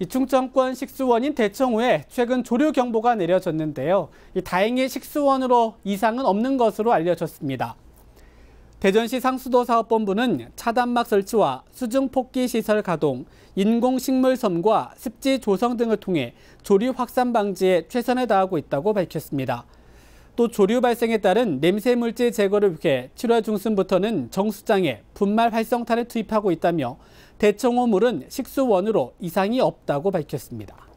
이 충청권 식수원인 대청호에 최근 조류 경보가 내려졌는데요. 다행히 식수원으로 이상은 없는 것으로 알려졌습니다. 대전시 상수도 사업본부는 차단막 설치와 수중 폭기 시설 가동, 인공 식물 섬과 습지 조성 등을 통해 조류 확산 방지에 최선을 다하고 있다고 밝혔습니다. 또 조류 발생에 따른 냄새 물질 제거를 위해 7월 중순부터는 정수장에 분말 활성탄을 투입하고 있다며 대청호물은 식수원으로 이상이 없다고 밝혔습니다.